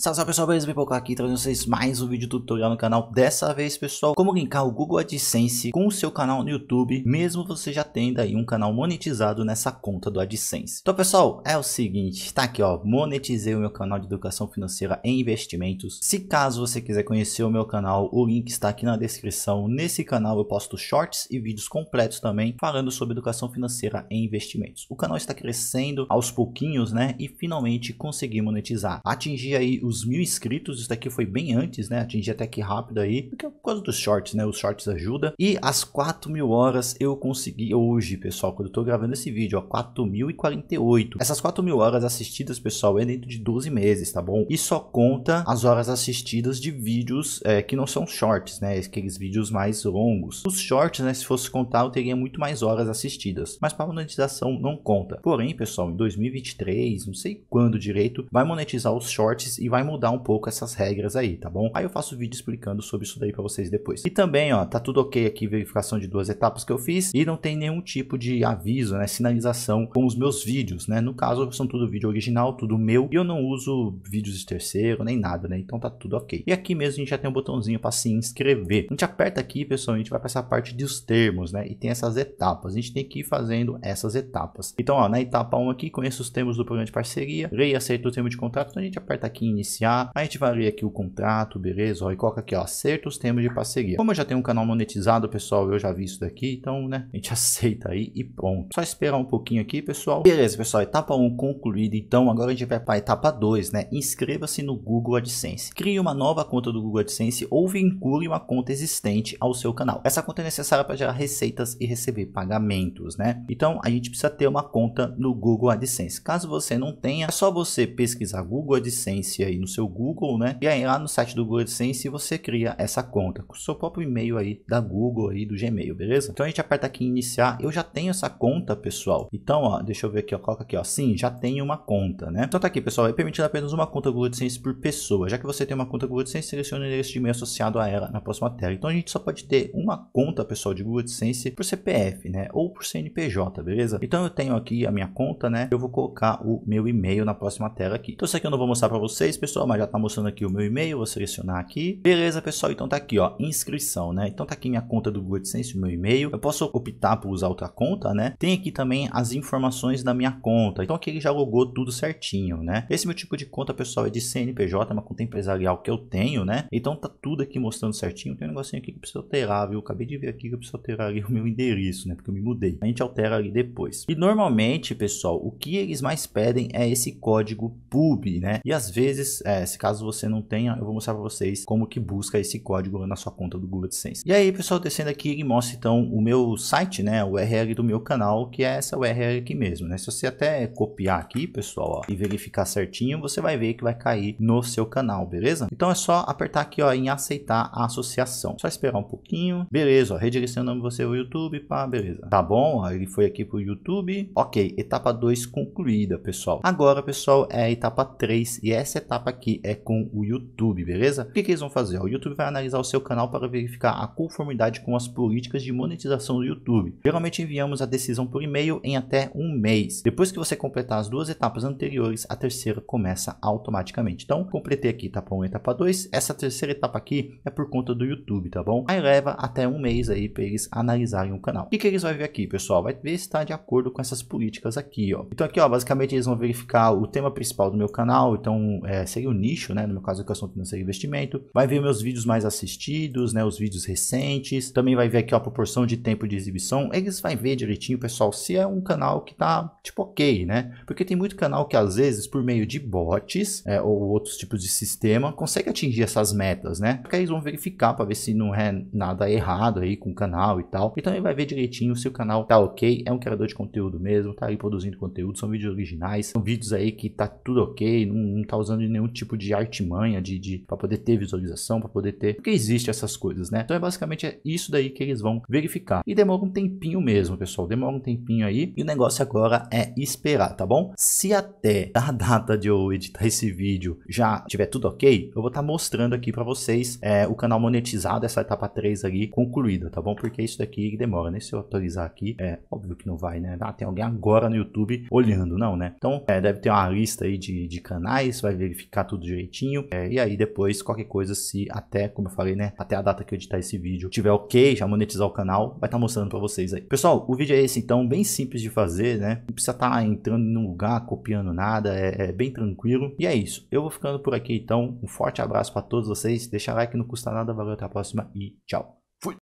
Salve, salve pessoal, beleza? Pipoca aqui trazendo vocês mais um vídeo tutorial no canal. Dessa vez, pessoal, como linkar o Google AdSense com o seu canal no YouTube, mesmo você já tendo aí um canal monetizado nessa conta do AdSense. Então, pessoal, é o seguinte, tá aqui ó, monetizei o meu canal de educação financeira e investimentos. Se caso você quiser conhecer o meu canal, o link está aqui na descrição. Nesse canal eu posto shorts e vídeos completos também, falando sobre educação financeira e investimentos. O canal está crescendo aos pouquinhos, né? E finalmente consegui monetizar. Atingir aí os mil inscritos. Isso daqui foi bem antes, né? Atingi até que rápido aí. Porque é por causa dos shorts, né? Os shorts ajudam. E as 4 mil horas eu consegui hoje, pessoal. Quando eu tô gravando esse vídeo, ó. 4.048. Essas 4 mil horas assistidas, pessoal, é dentro de 12 meses, tá bom? E só conta as horas assistidas de vídeos é, que não são shorts, né? Aqueles vídeos mais longos. Os shorts, né? Se fosse contar, eu teria muito mais horas assistidas. Mas para monetização não conta. Porém, pessoal, em 2023, não sei quando direito, vai monetizar os shorts e vai vai mudar um pouco essas regras aí, tá bom? Aí eu faço vídeo explicando sobre isso daí para vocês depois. E também, ó, tá tudo ok aqui, verificação de duas etapas que eu fiz e não tem nenhum tipo de aviso, né, sinalização com os meus vídeos, né? No caso, são tudo vídeo original, tudo meu e eu não uso vídeos de terceiro nem nada, né? Então tá tudo ok. E aqui mesmo a gente já tem um botãozinho para se inscrever. A gente aperta aqui, pessoal, a gente vai passar a parte dos termos, né? E tem essas etapas. A gente tem que ir fazendo essas etapas. Então, ó, na etapa 1 aqui, conheço os termos do programa de parceria, e aceito o termo de contrato, então a gente aperta aqui em iniciar. A gente vai ler aqui o contrato, beleza? Ó, e coloca aqui, ó, acerta os termos de parceria. Como eu já tenho um canal monetizado, pessoal, eu já vi isso daqui, então, né, a gente aceita aí e pronto. Só esperar um pouquinho aqui, pessoal. Beleza, pessoal, etapa 1 concluída, então agora a gente vai para a etapa 2, né? Inscreva-se no Google AdSense. Crie uma nova conta do Google AdSense ou vincule uma conta existente ao seu canal. Essa conta é necessária para gerar receitas e receber pagamentos, né? Então, a gente precisa ter uma conta no Google AdSense. Caso você não tenha, é só você pesquisar Google AdSense aí no seu Google, né? E aí lá no site do Google AdSense você cria essa conta com o seu próprio e-mail aí da Google aí do Gmail, beleza? Então a gente aperta aqui em iniciar. Eu já tenho essa conta, pessoal. Então, ó, deixa eu ver aqui, ó, coloca aqui, ó. Sim, já tenho uma conta, né? Então tá aqui, pessoal, é permitido apenas uma conta Google AdSense por pessoa. Já que você tem uma conta Google AdSense, selecione o endereço de e-mail associado a ela na próxima tela. Então a gente só pode ter uma conta, pessoal, de Google AdSense por CPF, né? Ou por CNPJ, beleza? Então eu tenho aqui a minha conta, né? Eu vou colocar o meu e-mail na próxima tela aqui. Então isso aqui eu não vou mostrar para vocês, pessoal pessoal, mas já tá mostrando aqui o meu e-mail, vou selecionar aqui. Beleza, pessoal, então tá aqui, ó, inscrição, né? Então tá aqui minha conta do Google AdSense, o meu e-mail. Eu posso optar por usar outra conta, né? Tem aqui também as informações da minha conta. Então aqui ele já logou tudo certinho, né? Esse meu tipo de conta, pessoal, é de CNPJ, é uma conta empresarial que eu tenho, né? Então tá tudo aqui mostrando certinho. Tem um negocinho aqui que precisa alterar, viu? Acabei de ver aqui que eu preciso alterar ali o meu endereço, né? Porque eu me mudei. A gente altera ali depois. E normalmente, pessoal, o que eles mais pedem é esse código PUB, né? E às vezes vocês, é, se caso você não tenha, eu vou mostrar para vocês como que busca esse código na sua conta do Google AdSense. E aí, pessoal, descendo aqui, ele mostra então o meu site, né, o URL do meu canal, que é essa URL aqui mesmo, né? Se você até copiar aqui, pessoal, ó, e verificar certinho, você vai ver que vai cair no seu canal, beleza? Então é só apertar aqui, ó, em aceitar a associação. Só esperar um pouquinho. Beleza, ó, redirecionando você ao YouTube, pá, beleza. Tá bom, ó, ele foi aqui pro YouTube. OK, etapa 2 concluída, pessoal. Agora, pessoal, é a etapa 3 e essa etapa etapa aqui é com o YouTube, beleza? O que, que eles vão fazer? O YouTube vai analisar o seu canal para verificar a conformidade com as políticas de monetização do YouTube. Geralmente enviamos a decisão por e-mail em até um mês. Depois que você completar as duas etapas anteriores, a terceira começa automaticamente. Então, completei aqui tá etapa 1 e etapa 2. Essa terceira etapa aqui é por conta do YouTube, tá bom? Aí leva até um mês aí para eles analisarem o canal. O que, que eles vão ver aqui, pessoal? Vai ver se está de acordo com essas políticas aqui, ó. Então aqui, ó, basicamente eles vão verificar o tema principal do meu canal. Então, é, seria o nicho, né? No meu caso, que educação financeiro e investimento. Vai ver meus vídeos mais assistidos, né? Os vídeos recentes. Também vai ver aqui ó, a proporção de tempo de exibição. Eles vão ver direitinho, pessoal, se é um canal que tá tipo ok, né? Porque tem muito canal que às vezes, por meio de bots é, ou outros tipos de sistema, consegue atingir essas metas, né? Porque aí eles vão verificar para ver se não é nada errado aí com o canal e tal. E também vai ver direitinho se o canal tá ok, é um criador de conteúdo mesmo, tá aí produzindo conteúdo, são vídeos originais, são vídeos aí que tá tudo ok, não, não tá usando nenhum nenhum tipo de artimanha de, de para poder ter visualização, para poder ter. Porque existe essas coisas, né? Então é basicamente é isso daí que eles vão verificar. E demora um tempinho mesmo, pessoal. Demora um tempinho aí. E o negócio agora é esperar, tá bom? Se até a data de eu editar esse vídeo já tiver tudo ok, eu vou estar tá mostrando aqui para vocês é, o canal monetizado, essa etapa 3 ali concluída, tá bom? Porque isso daqui demora, né? Se eu atualizar aqui, é óbvio que não vai, né? Ah, tem alguém agora no YouTube olhando, não, né? Então é, deve ter uma lista aí de, de canais, vai verificar ficar tudo direitinho. É, e aí depois, qualquer coisa, se até, como eu falei, né? Até a data que eu editar esse vídeo tiver ok, já monetizar o canal, vai estar tá mostrando para vocês aí. Pessoal, o vídeo é esse então, bem simples de fazer, né? Não precisa estar tá entrando num lugar, copiando nada, é, é, bem tranquilo. E é isso. Eu vou ficando por aqui então. Um forte abraço para todos vocês. Deixa like, não custa nada. Valeu, até a próxima e tchau.